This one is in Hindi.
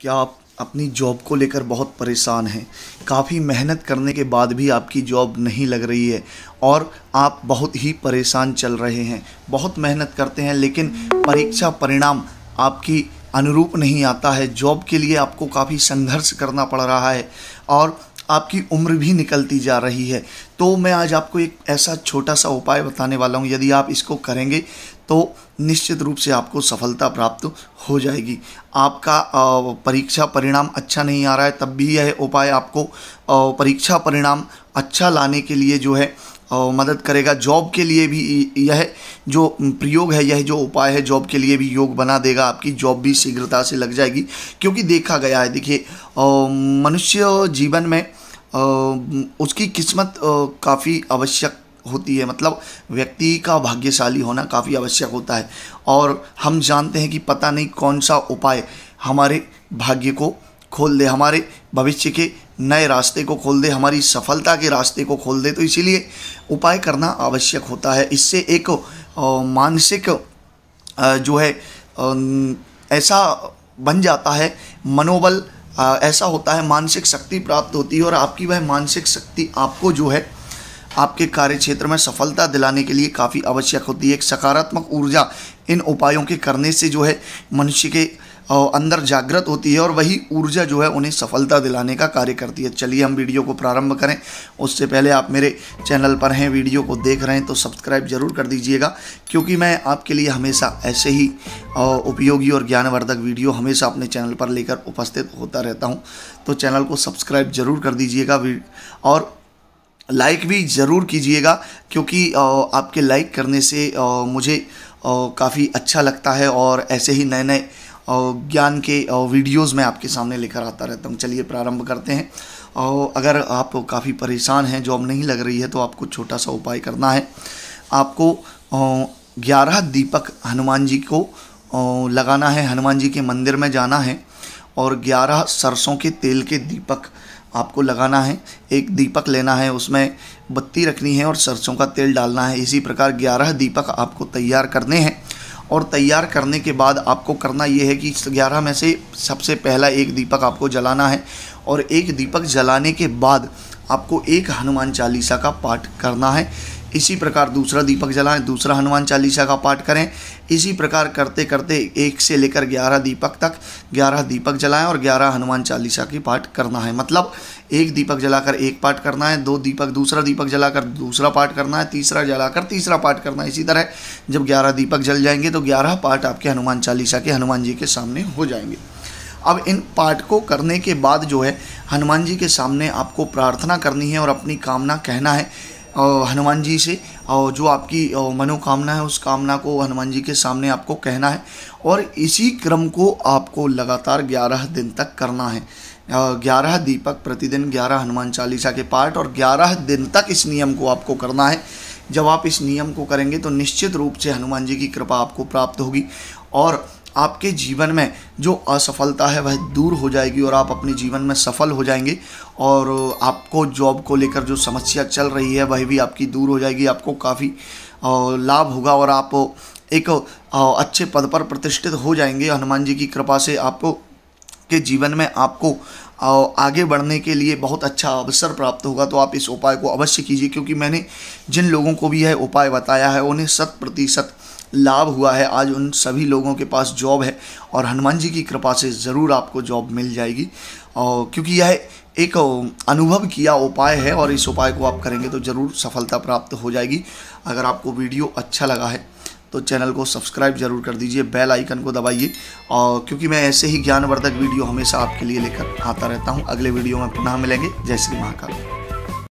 क्या आप अपनी जॉब को लेकर बहुत परेशान हैं काफ़ी मेहनत करने के बाद भी आपकी जॉब नहीं लग रही है और आप बहुत ही परेशान चल रहे हैं बहुत मेहनत करते हैं लेकिन परीक्षा परिणाम आपकी अनुरूप नहीं आता है जॉब के लिए आपको काफ़ी संघर्ष करना पड़ रहा है और आपकी उम्र भी निकलती जा रही है तो मैं आज आपको एक ऐसा छोटा सा उपाय बताने वाला हूँ यदि आप इसको करेंगे तो निश्चित रूप से आपको सफलता प्राप्त हो जाएगी आपका परीक्षा परिणाम अच्छा नहीं आ रहा है तब भी यह उपाय आपको परीक्षा परिणाम अच्छा लाने के लिए जो है मदद करेगा जॉब के लिए भी यह जो प्रयोग है यह जो उपाय है जॉब के लिए भी योग बना देगा आपकी जॉब भी शीघ्रता से लग जाएगी क्योंकि देखा गया है देखिए मनुष्य जीवन में उसकी किस्मत काफ़ी आवश्यक होती है मतलब व्यक्ति का भाग्यशाली होना काफ़ी आवश्यक होता है और हम जानते हैं कि पता नहीं कौन सा उपाय हमारे भाग्य को खोल दे हमारे भविष्य के नए रास्ते को खोल दे हमारी सफलता के रास्ते को खोल दे तो इसीलिए उपाय करना आवश्यक होता है इससे एक मानसिक जो है ऐसा बन जाता है मनोबल आ, ऐसा होता है मानसिक शक्ति प्राप्त होती है और आपकी वह मानसिक शक्ति आपको जो है आपके कार्य क्षेत्र में सफलता दिलाने के लिए काफ़ी आवश्यक होती है एक सकारात्मक ऊर्जा इन उपायों के करने से जो है मनुष्य के अंदर जागृत होती है और वही ऊर्जा जो है उन्हें सफलता दिलाने का कार्य करती है चलिए हम वीडियो को प्रारंभ करें उससे पहले आप मेरे चैनल पर हैं वीडियो को देख रहे हैं तो सब्सक्राइब जरूर कर दीजिएगा क्योंकि मैं आपके लिए हमेशा ऐसे ही उपयोगी और ज्ञानवर्धक वीडियो हमेशा अपने चैनल पर लेकर उपस्थित होता रहता हूँ तो चैनल को सब्सक्राइब जरूर कर दीजिएगा और लाइक भी ज़रूर कीजिएगा क्योंकि आपके लाइक करने से मुझे काफ़ी अच्छा लगता है और ऐसे ही नए नए ज्ञान के वीडियोस मैं आपके सामने लेकर आता रहता हूँ चलिए प्रारंभ करते हैं और अगर आप काफ़ी परेशान हैं जॉब नहीं लग रही है तो आपको छोटा सा उपाय करना है आपको ग्यारह दीपक हनुमान जी को लगाना है हनुमान जी के मंदिर में जाना है और ग्यारह सरसों के तेल के दीपक आपको लगाना है एक दीपक लेना है उसमें बत्ती रखनी है और सरसों का तेल डालना है इसी प्रकार ग्यारह दीपक आपको तैयार करने हैं और तैयार करने के बाद आपको करना ये है कि ग्यारह में से सबसे पहला एक दीपक आपको जलाना है और एक दीपक जलाने के बाद आपको एक हनुमान चालीसा का पाठ करना है इसी प्रकार दूसरा दीपक जलाएं दूसरा हनुमान चालीसा का पाठ करें इसी प्रकार करते करते एक से लेकर ग्यारह दीपक तक ग्यारह दीपक जलाएं और ग्यारह हनुमान चालीसा की पाठ करना है मतलब एक दीपक जलाकर एक पाठ करना है दो दीपक दूसरा दीपक जलाकर दूसरा पाठ करना है तीसरा जलाकर तीसरा पाठ करना है इसी तरह जब ग्यारह दीपक जल जाएंगे तो ग्यारह पाठ आपके हनुमान चालीसा के हनुमान जी के सामने हो जाएंगे अब इन पाठ को करने के बाद जो है हनुमान जी के सामने आपको प्रार्थना करनी है और अपनी कामना कहना है हनुमान जी से और जो आपकी मनोकामना है उस कामना को हनुमान जी के सामने आपको कहना है और इसी क्रम को आपको लगातार ग्यारह दिन तक करना है ग्यारह दीपक प्रतिदिन ग्यारह हनुमान चालीसा के पाठ और ग्यारह दिन तक इस नियम को आपको करना है जब आप इस नियम को करेंगे तो निश्चित रूप से हनुमान जी की कृपा आपको प्राप्त होगी और आपके जीवन में जो असफलता है वह दूर हो जाएगी और आप अपने जीवन में सफल हो जाएंगे और आपको जॉब को लेकर जो समस्या चल रही है वह भी आपकी दूर हो जाएगी आपको काफ़ी लाभ होगा और आप एक अच्छे पद पर प्रतिष्ठित हो जाएंगे हनुमान जी की कृपा से आपको के जीवन में आपको आगे बढ़ने के लिए बहुत अच्छा अवसर प्राप्त होगा तो आप इस उपाय को अवश्य कीजिए क्योंकि मैंने जिन लोगों को भी यह उपाय बताया है उन्हें शत प्रतिशत लाभ हुआ है आज उन सभी लोगों के पास जॉब है और हनुमान जी की कृपा से ज़रूर आपको जॉब मिल जाएगी और क्योंकि यह एक अनुभव किया उपाय है और इस उपाय को आप करेंगे तो ज़रूर सफलता प्राप्त हो जाएगी अगर आपको वीडियो अच्छा लगा है तो चैनल को सब्सक्राइब जरूर कर दीजिए बेल आइकन को दबाइए और क्योंकि मैं ऐसे ही ज्ञानवर्धक वीडियो हमेशा आपके लिए लेकर आता रहता हूँ अगले वीडियो में पुनः मिलेंगे जय श्री महाकाल